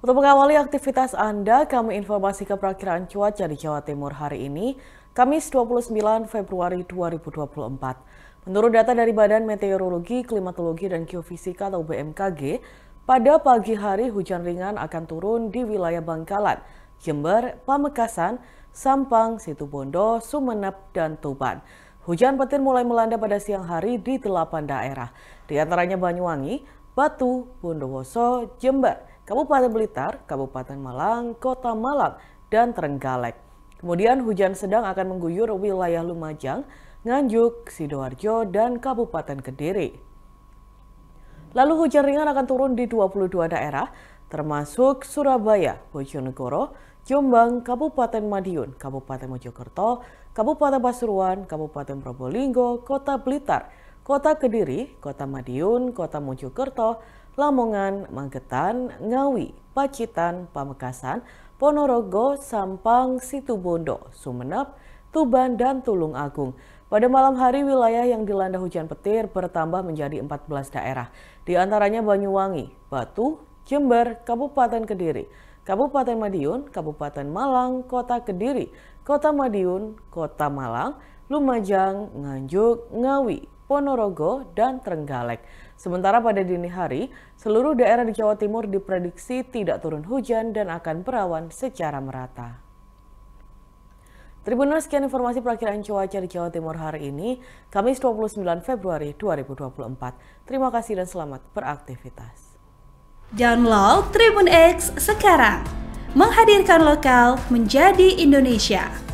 Untuk mengawali aktivitas Anda, kami informasikan perakiraan cuaca di Jawa Timur hari ini, Kamis 29 Februari 2024. Menurut data dari Badan Meteorologi, Klimatologi, dan Geofisika atau BMKG, pada pagi hari hujan ringan akan turun di wilayah Bangkalan, Jember, Pamekasan, Sampang, Situbondo, Sumenep, dan Tuban. Hujan petir mulai melanda pada siang hari di delapan daerah, di antaranya Banyuwangi, Batu, Bondowoso, Jember, Kabupaten Blitar, Kabupaten Malang, Kota Malang, dan Trenggalek. Kemudian hujan sedang akan mengguyur wilayah Lumajang, Nganjuk, Sidoarjo, dan Kabupaten Kediri. Lalu hujan ringan akan turun di 22 daerah, termasuk Surabaya, Bojonegoro, Jombang, Kabupaten Madiun, Kabupaten Mojokerto, Kabupaten Pasuruan, Kabupaten Probolinggo, Kota Blitar, Kota Kediri, Kota Madiun, Kota Mojokerto, Lamongan, Magetan, Ngawi, Pacitan, Pamekasan, Ponorogo, Sampang, Situbondo, Sumenep, Tuban, dan Tulung Agung. Pada malam hari, wilayah yang dilanda hujan petir bertambah menjadi 14 daerah, di antaranya Banyuwangi, Batu, Jember, Kabupaten Kediri, Kabupaten Madiun, Kabupaten Malang, Kota Kediri, Kota Madiun, Kota Malang, Lumajang, Nganjuk, Ngawi, Ponorogo, dan Trenggalek. Sementara pada dini hari, seluruh daerah di Jawa Timur diprediksi tidak turun hujan dan akan berawan secara merata. Tribunal sekian informasi perakhiran cuaca di Jawa Timur hari ini, Kamis 29 Februari 2024. Terima kasih dan selamat beraktivitas. Download Tribun X sekarang, menghadirkan lokal menjadi Indonesia.